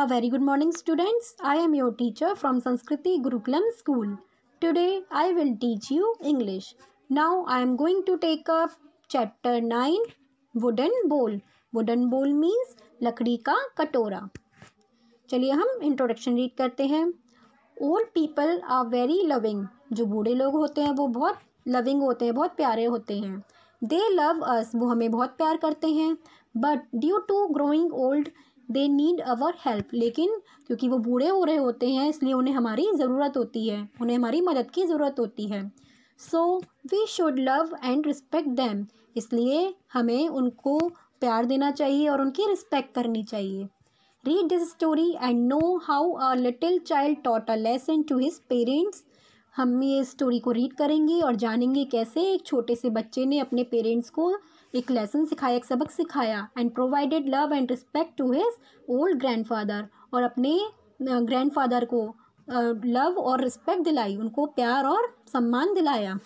A very good morning students. I am your teacher from Sanskriti Gurukulam school. Today I will teach you English. Now I am going to take up chapter 9 wooden bowl. Wooden bowl means lakdi ka katora चलिए हम introduction read करते हैं old people are very loving जो बूढ़े लोग होते हैं वो बहुत लविंग होते हैं बहुत प्यारे होते हैं दे लव अस वो हमें बहुत प्यार करते हैं but due to growing old they need our help लेकिन क्योंकि वो बूढ़े हो रहे होते हैं इसलिए उन्हें हमारी ज़रूरत होती है उन्हें हमारी मदद की ज़रूरत होती है so we should love and respect them इसलिए हमें उनको प्यार देना चाहिए और उनकी रिस्पेक्ट करनी चाहिए read this story and know how a little child taught a lesson to his parents हम ये स्टोरी को रीड करेंगे और जानेंगे कैसे एक छोटे से बच्चे ने अपने पेरेंट्स को एक लेसन सिखाया एक सबक सिखाया and provided love and respect to his old grandfather और अपने ग्रैंडफादर को लव और रिस्पेक्ट दिलाई उनको प्यार और सम्मान दिलाया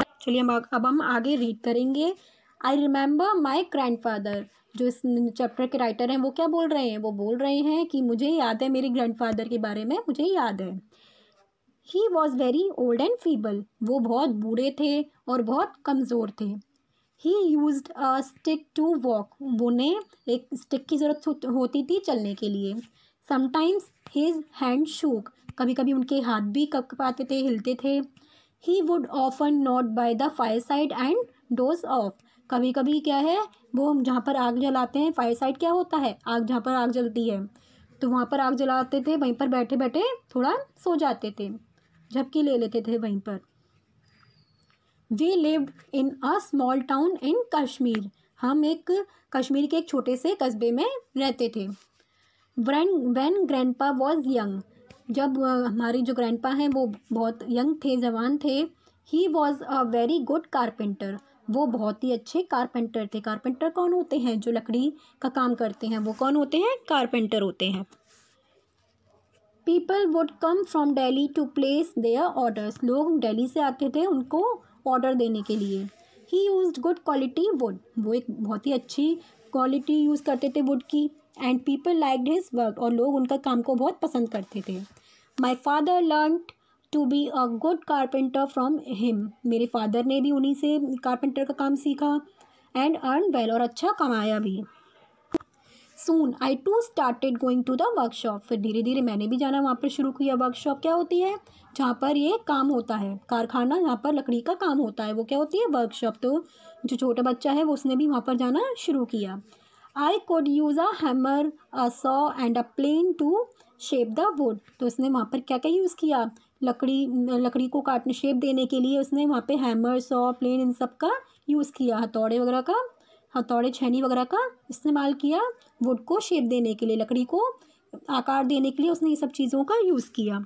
चलिए हम अब हम आगे रीड करेंगे I remember my grandfather जो इस चैप्टर के राइटर हैं वो क्या बोल रहे हैं वो बोल रहे हैं कि मुझे याद है मेरे ग्रैंडफादर के बारे में मुझे याद है he was very old and feeble वो बहुत बूढ़े थे और बहुत कमज़ोर थे he use a stick to walk उन्हें एक स्टिक की ज़रूरत होती थी चलने के लिए समटाइम्स हिज हैंड शूक कभी कभी उनके हाथ भी कप पाते थे हिलते थे he would often nod by the fireside and doze off कभी कभी क्या है वो हम जहाँ पर आग जलाते हैं फायर साइड क्या होता है आग जहाँ पर आग जलती है तो वहाँ पर आग जलाते थे वहीं पर बैठे बैठे थोड़ा सो जाते थे झपकी ले लेते थे वहीं पर we lived in a small town in Kashmir हम एक कश्मीर के एक छोटे से कस्बे में रहते थे when when grandpa was young जब हमारी जो ग्रैंड पा हैं वो बहुत यंग थे जवान थे he was a very good carpenter वो बहुत ही अच्छे कारपेंटर थे कारपेंटर कौन होते हैं जो लकड़ी का काम करते हैं वो कौन होते हैं कारपेंटर होते हैं people would come from Delhi to place their orders लोग डेली से आते थे उनको ऑर्डर देने के लिए he use good quality wood वो एक बहुत ही अच्छी क्वालिटी यूज़ करते थे वुड की and people like his work और लोग उनका काम को बहुत पसंद करते थे my father learn to be a good carpenter from him मेरे फादर ने भी उन्हीं से कारपेंटर का काम सीखा एंड अर्न वेल और अच्छा कमाया भी soon I too started going to the workshop फिर धीरे धीरे मैंने भी जाना वहाँ पर शुरू किया वर्कशॉप क्या होती है जहाँ पर ये काम होता है कारखाना जहाँ पर लकड़ी का काम होता है वो क्या होती है वर्कशॉप तो जो छोटा बच्चा है वो उसने भी वहाँ पर जाना शुरू किया I could use a hammer a saw and a plane to shape the wood तो उसने वहाँ पर क्या क्या यूज़ किया लकड़ी लकड़ी को काटने शेप देने के लिए उसने वहाँ पे हैमर सॉ प्लेन इन सब का यूज़ किया हथौड़े वगैरह का हथौड़े छैनी वगैरह का इस्तेमाल किया वुड को शेप देने के लिए लकड़ी को आकार देने के लिए उसने ये सब चीज़ों का यूज़ किया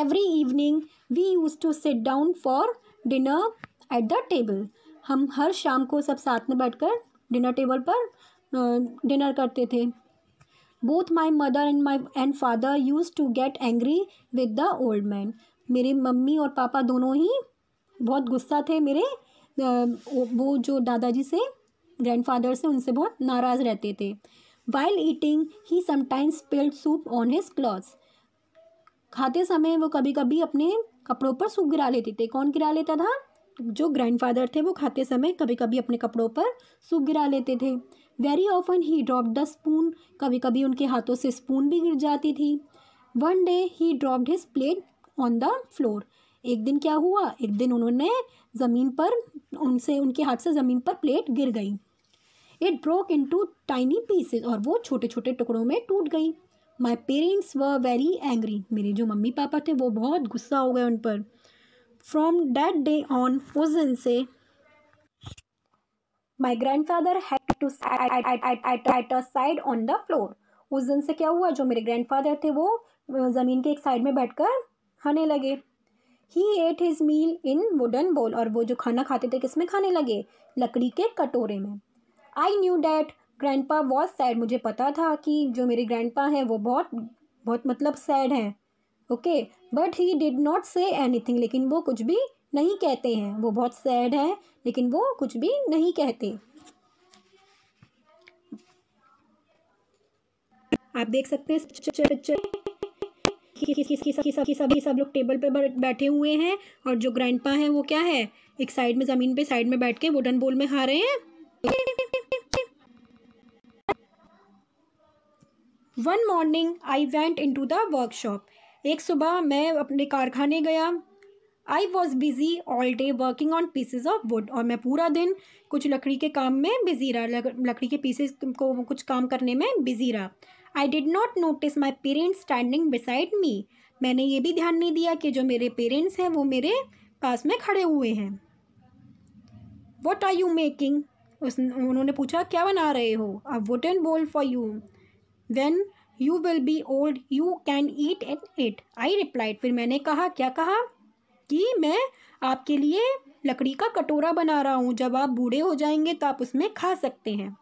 every evening we use to sit down for dinner at the table हम हर शाम को सब साथ में बैठकर डिनर टेबल पर डिनर करते थे both my mother and my and father use to get angry with the old man मेरे मम्मी और पापा दोनों ही बहुत गुस्सा थे मेरे वो जो दादाजी से ग्रैंडफादर से उनसे बहुत नाराज़ रहते थे while eating he sometimes spilled soup on his clothes खाते समय वो कभी कभी अपने कपड़ों पर सूप गिरा लेते थे कौन गिरा लेता था जो ग्रैंडफादर थे वो खाते समय कभी कभी अपने कपड़ों पर सूप गिरा लेते थे very often he drop the spoon कभी कभी उनके हाथों से स्पून भी गिर जाती थी one day he dropped his plate on the floor एक दिन क्या हुआ एक दिन उन्होंने ज़मीन पर उनसे उनके हाथ से ज़मीन पर प्लेट गिर गई it broke into tiny pieces और वो छोटे छोटे टुकड़ों में टूट गई my parents were very angry मेरे जो मम्मी पापा थे वो बहुत गुस्सा हो गए उन पर फ्रॉम डैट डे ऑन उस दिन से my grandfather had to eat side on the floor उस दिन से क्या हुआ जो मेरे ग्रैंडफादर थे वो ज़मीन के एक साइड में बैठकर खाने लगे he ate his meal in wooden bowl और वो जो खाना खाते थे किसमें खाने लगे लकड़ी के कटोरे में I knew that grandpa was sad मुझे पता था कि जो मेरे ग्रैंड पा हैं वो बहुत बहुत मतलब सैड हैं okay but he did not say anything लेकिन वो कुछ भी नहीं कहते हैं वो बहुत सैड हैं लेकिन वो कुछ भी नहीं कहते आप देख सकते हैं सभी सब लोग टेबल पे बैठे हुए हैं और जो ग्रैंडपा है वो क्या है एक साइड में ज़मीन पे साइड में बैठ के वुडन बोल में खा रहे हैं one morning I went into the workshop एक सुबह मैं अपने कारखाने गया I was busy all day working on pieces of wood और मैं पूरा दिन कुछ लकड़ी के काम में बिजी रहा लकड़ी के पीसेज को कुछ काम करने में बिजी रहा I did not notice my parents standing beside me मैंने ये भी ध्यान नहीं दिया कि जो मेरे पेरेंट्स हैं वो मेरे पास में खड़े हुए हैं वट आर यू मेकिंग उस उन्होंने पूछा क्या बना रहे हो a wooden bowl for you when you will be old you can eat in it I replied फिर मैंने कहा क्या कहा कि मैं आपके लिए लकड़ी का कटोरा बना रहा हूँ जब आप बूढ़े हो जाएंगे तो आप उसमें खा सकते हैं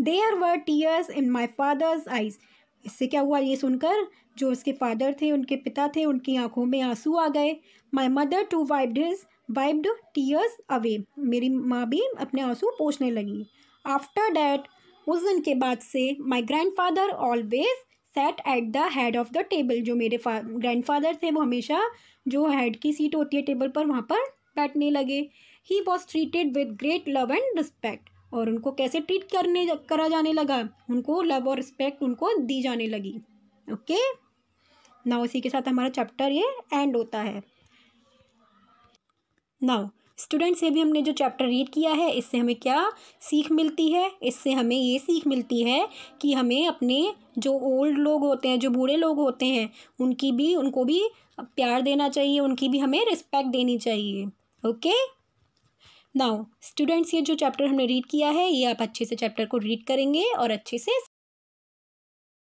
there were tears in my father's eyes इससे क्या हुआ ये सुनकर जो उसके फादर थे उनके पिता थे उनकी आंखों में आंसू आ गए my mother too wiped his wiped tears away मेरी माँ भी अपने आंसू पोछने लगी आफ्टर डैट उस दिन के बाद से my grandfather always sat at the head of the table जो मेरे ग्रैंडफादर थे वो हमेशा जो हेड की सीट होती है टेबल पर वहाँ पर बैठने लगे he was treated with great love and respect और उनको कैसे ट्रीट करने करा जाने लगा उनको लव और रिस्पेक्ट उनको दी जाने लगी ओके okay? ना उसी के साथ हमारा चैप्टर ये एंड होता है नाउ स्टूडेंट्स से भी हमने जो चैप्टर रीड किया है इससे हमें क्या सीख मिलती है इससे हमें ये सीख मिलती है कि हमें अपने जो ओल्ड लोग होते हैं जो बूढ़े लोग होते हैं उनकी भी उनको भी प्यार देना चाहिए उनकी भी हमें रिस्पेक्ट देनी चाहिए ओके नाउ स्टूडेंट्स ये जो चैप्टर हमने रीड किया है ये आप अच्छे से चैप्टर को रीड करेंगे और अच्छे से